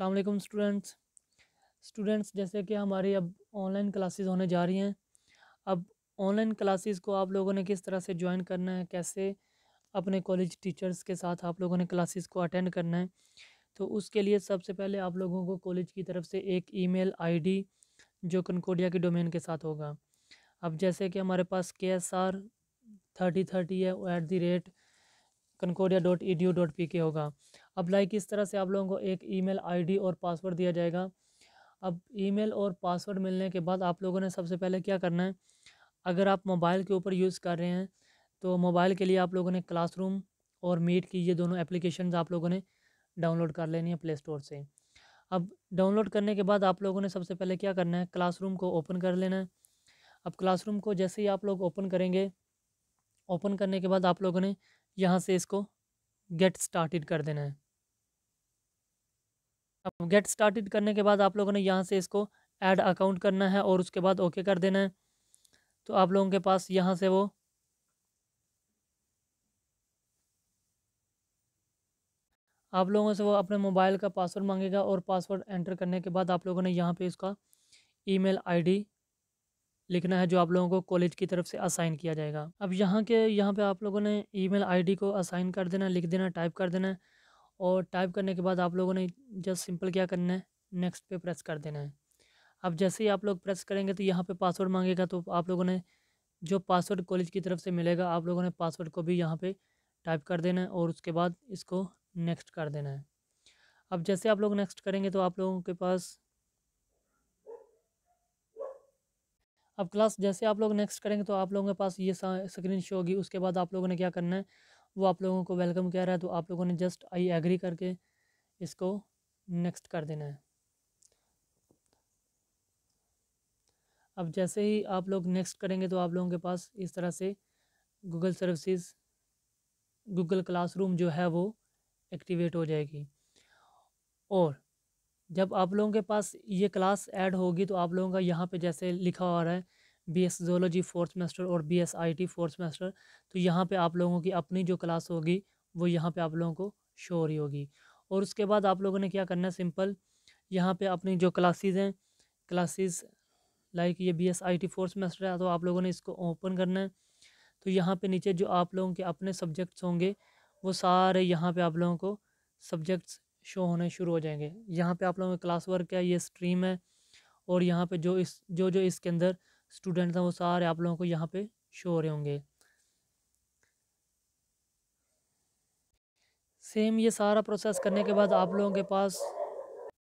अलमेकम students students जैसे कि हमारी अब ऑनलाइन क्लासेस होने जा रही हैं अब ऑनलाइन क्लासेस को आप लोगों ने किस तरह से ज्वाइन करना है कैसे अपने कॉलेज टीचर्स के साथ आप लोगों ने क्लासेस को अटेंड करना है तो उसके लिए सबसे पहले आप लोगों को कॉलेज की तरफ से एक ईमेल आईडी जो कनकोडिया के डोमेन के साथ होगा अब जैसे कि हमारे पास K S R thirty thirty है at the rate Kankodia dot E D O dot P K होगा अप्लाई किस तरह से आप लोगों को एक ईमेल आईडी और पासवर्ड दिया जाएगा अब ईमेल और पासवर्ड मिलने के बाद आप लोगों ने सबसे पहले क्या करना है अगर आप मोबाइल के ऊपर यूज़ कर रहे हैं तो मोबाइल के लिए आप लोगों ने क्लासरूम और मीट की ये दोनों एप्लीकेशन आप लोगों ने डाउनलोड कर लेनी है प्ले स्टोर से अब डाउनलोड करने के बाद आप लोगों ने सबसे पहले क्या करना है क्लासरूम को ओपन कर लेना है अब क्लासरूम को जैसे ही आप लोग ओपन करेंगे ओपन करने के बाद आप लोगों ने यहाँ से इसको गेट स्टार्टेड कर देना है अब गेट स्टार्टेड करने के बाद आप लोगों ने यहाँ से इसको ऐड अकाउंट करना है और उसके बाद ओके कर देना है तो आप लोगों के पास यहाँ से वो आप लोगों से वो अपने मोबाइल का पासवर्ड मांगेगा और पासवर्ड एंटर करने के बाद आप लोगों ने यहाँ पे इसका ईमेल आईडी लिखना है जो आप लोगों को कॉलेज की तरफ से असाइन किया जाएगा अब यहाँ के यहाँ पे आप लोगों ने ईमेल आईडी को असाइन कर देना लिख देना टाइप कर देना है और टाइप करने के बाद आप लोगों ने जस्ट सिंपल क्या करना है नेक्स्ट पे प्रेस कर देना है अब जैसे ही आप लोग प्रेस करेंगे तो यहाँ पे पासवर्ड मांगेगा तो आप लोगों ने जो पासवर्ड कॉलेज की तरफ से मिलेगा आप लोगों ने पासवर्ड को भी यहाँ पे टाइप कर देना है और उसके बाद इसको नेक्स्ट कर देना है अब जैसे आप लोग नेक्स्ट करेंगे तो आप लोगों के पास अब क्लास जैसे आप लोग नेक्स्ट करेंगे तो आप लोगों के पास ये स्क्रीन शो होगी उसके बाद आप लोगों ने क्या करना है वो आप लोगों को वेलकम कह रहा है तो आप लोगों ने जस्ट आई एग्री करके इसको नेक्स्ट कर देना है अब जैसे ही आप लोग नेक्स्ट करेंगे तो आप लोगों के पास इस तरह से गूगल सर्विसेज गूगल क्लासरूम जो है वो एक्टिवेट हो जाएगी और जब आप लोगों के पास ये क्लास ऐड होगी तो आप लोगों का यहाँ पे जैसे लिखा आ रहा है B S zoology fourth semester और B S I T fourth semester तो यहाँ पे आप लोगों की अपनी जो क्लास होगी वो यहाँ पे आप लोगों को शो हो रही होगी और उसके बाद आप लोगों ने क्या करना है सिंपल यहाँ पे अपनी जो क्लासेस हैं क्लासेस लाइक ये B S I T fourth semester है तो आप लोगों ने इसको ओपन करना है तो यहाँ पर नीचे जो आप लोगों के अपने सब्जेक्ट्स होंगे वो सारे यहाँ पर आप लोगों को सब्जेक्ट्स शो होने शुरू हो जाएंगे यहाँ पर आप लोगों का क्लास वर्क है ये स्ट्रीम है और यहाँ पर जो इस जो जो इसके अंदर स्टूडेंट हैं वो सारे आप लोगों को यहाँ पे शो हो रहे होंगे सेम ये सारा प्रोसेस करने के बाद आप लोगों के पास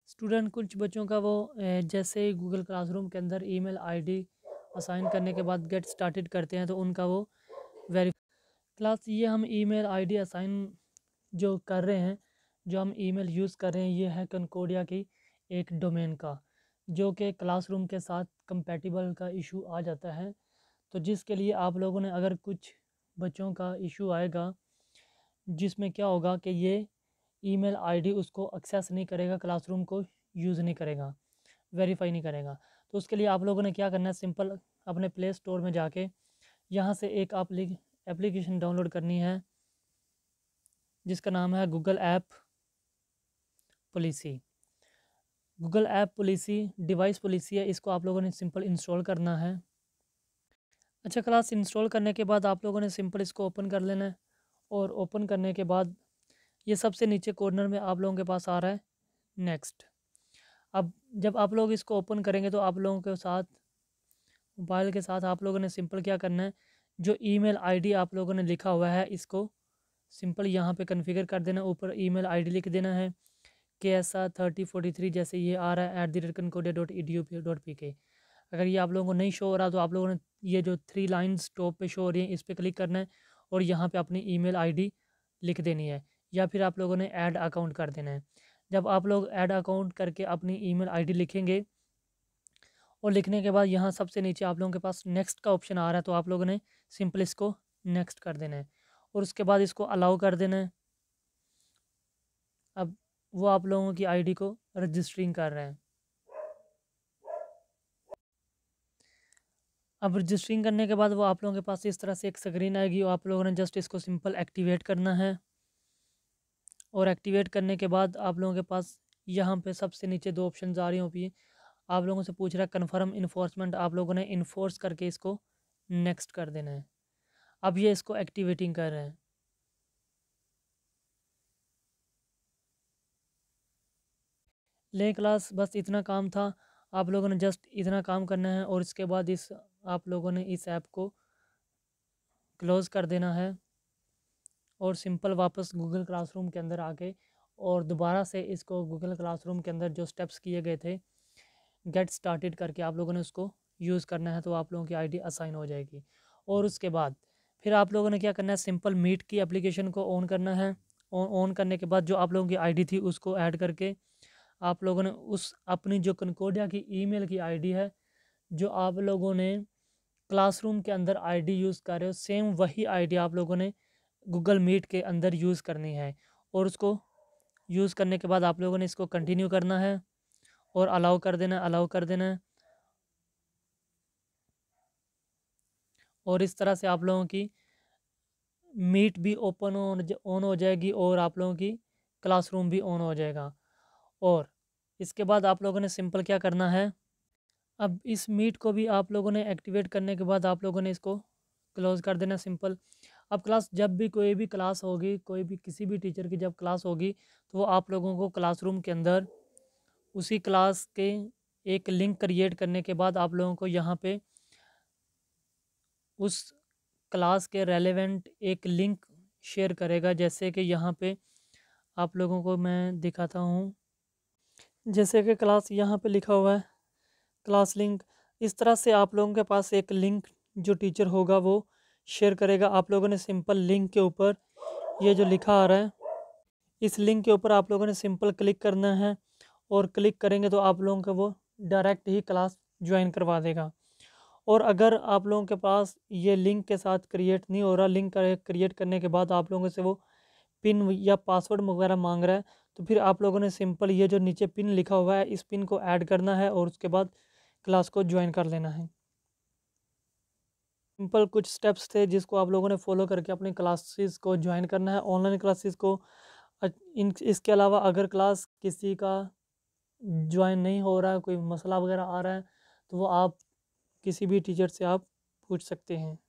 स्टूडेंट कुछ बच्चों का वो जैसे गूगल क्लासरूम के अंदर ईमेल आईडी असाइन करने के बाद गेट स्टार्टेड करते हैं तो उनका वो वेरी क्लास ये हम ईमेल आईडी असाइन जो कर रहे हैं जो हम ईमेल यूज़ कर रहे हैं ये है कनकोडिया की एक डोमेन का जो कि क्लासरूम के साथ कंपेटिबल का इशू आ जाता है तो जिसके लिए आप लोगों ने अगर कुछ बच्चों का इशू आएगा जिसमें क्या होगा कि ये ईमेल आईडी उसको एक्सेस नहीं करेगा क्लासरूम को यूज़ नहीं करेगा वेरीफाई नहीं करेगा तो उसके लिए आप लोगों ने क्या करना है सिंपल अपने प्ले स्टोर में जाके यहाँ से एक आप एप्लीकेशन डाउनलोड करनी है जिसका नाम है Google app policy Google app policy device policy है इसको आप लोगों ने सिंपल इंस्टॉल करना है अच्छा क्लास इंस्टॉल करने के बाद आप लोगों ने सिंपल इसको ओपन कर लेना है और ओपन करने के बाद ये सबसे नीचे कॉर्नर में आप लोगों के पास आ रहा है नेक्स्ट अब जब आप लोग इसको ओपन करेंगे तो आप लोगों के साथ मोबाइल के साथ आप लोगों ने सिंपल क्या करना है जो ईमेल आईडी आप लोगों ने लिखा हुआ है इसको सिंपल यहाँ पे कन्फिगर कर देना ऊपर ईमेल आईडी लिख देना है K S R thirty forty three जैसे ये आ रहा है at the rate Kankodia dot E D U P dot P K अगर ये आप लोगों को नहीं शो हो रहा तो आप लोगों ने ये जो थ्री लाइन्स टॉप पे शो हो रही हैं इस पर क्लिक करना है और यहाँ पे अपनी ईमेल आईडी लिख देनी है या फिर आप लोगों ने ऐड अकाउंट कर देना है जब आप लोग ऐड अकाउंट करके अपनी आई डी लिखेंगे और लिखने के बाद यहाँ सबसे नीचे आप लोगों के पास नेक्स्ट का ऑप्शन आ रहा है तो आप लोगों ने सिंपल इसको नेक्स्ट कर देना है और उसके बाद इसको अलाउ कर देना है अब वो आप लोगों की आईडी को रजिस्टरिंग कर रहे हैं अब रजिस्टरिंग करने के बाद वो आप लोगों के पास इस तरह से एक स्क्रीन आएगी और आप लोगों ने जस्ट इसको सिंपल एक्टिवेट करना है और एक्टिवेट करने के बाद आप लोगों के पास यहाँ पे सबसे नीचे दो ऑप्शन आ रही होती है आप लोगों से पूछ रहा है कन्फर्म इन्फोर्समेंट आप लोगों ने इन्फोर्स करके इसको नेक्स्ट कर देना है अब ये इसको एक्टिवेटिंग कर रहे हैं लें क्लास बस इतना काम था आप लोगों ने जस्ट इतना काम करना है और इसके बाद इस आप लोगों ने इस ऐप को क्लोज़ कर देना है और सिंपल वापस गूगल क्लासरूम के अंदर आके और दोबारा से इसको गूगल क्लासरूम के अंदर जो स्टेप्स किए गए थे गेट स्टार्टेड करके आप लोगों ने उसको यूज़ करना है तो आप लोगों की आईडी असाइन हो जाएगी और उसके बाद फिर आप लोगों ने क्या करना है सिंपल मीट की एप्लीकेशन को ऑन करना है ऑन करने के बाद जो आप लोगों की आई थी उसको ऐड करके आप लोगों ने उस अपनी जो कनकोडिया की ईमेल की आईडी है जो आप लोगों ने क्लासरूम के अंदर आईडी यूज़ कर रहे हो सेम वही आईडी आप लोगों ने गूगल मीट के अंदर यूज़ करनी है और उसको यूज़ करने के बाद आप लोगों ने इसको कंटिन्यू करना है और अलाउ कर देना अलाउ कर देना है और इस तरह से आप लोगों की मीट भी ओपन ऑन हो जाएगी और आप लोगों की क्लासरूम भी ऑन हो जाएगा और इसके बाद आप लोगों ने सिंपल क्या करना है अब इस मीट को भी आप लोगों ने एक्टिवेट करने के बाद आप लोगों ने इसको क्लोज़ कर देना सिंपल अब क्लास जब भी कोई भी क्लास होगी कोई भी किसी भी टीचर की जब क्लास होगी तो वो आप लोगों को क्लासरूम के अंदर उसी क्लास के एक लिंक क्रिएट करने के बाद आप लोगों को यहाँ पे उस क्लास के रेलेवेंट एक लिंक शेयर करेगा जैसे कि यहाँ पे आप लोगों को मैं दिखाता हूँ जैसे कि क्लास यहाँ पे लिखा हुआ है क्लास लिंक इस तरह से आप लोगों के पास एक लिंक जो टीचर होगा वो शेयर करेगा आप लोगों ने सिंपल लिंक के ऊपर ये जो लिखा आ रहा है इस लिंक के ऊपर आप लोगों ने सिंपल क्लिक करना है और क्लिक करेंगे तो आप लोगों का वो डायरेक्ट ही क्लास ज्वाइन करवा देगा और अगर आप लोगों के पास ये लिंक के साथ क्रिएट नहीं हो रहा लिंक क्रिएट करने के बाद आप लोगों से वो पिन या पासवर्ड वगैरह मांग रहा है तो फिर आप लोगों ने सिंपल ये जो नीचे पिन लिखा हुआ है इस पिन को ऐड करना है और उसके बाद क्लास को ज्वाइन कर लेना है सिंपल कुछ स्टेप्स थे जिसको आप लोगों ने फॉलो करके अपनी क्लासेस को ज्वाइन करना है ऑनलाइन क्लासेस को इन इसके अलावा अगर क्लास किसी का ज्वाइन नहीं हो रहा है कोई मसला वगैरह आ रहा है तो वो आप किसी भी टीचर से आप पूछ सकते हैं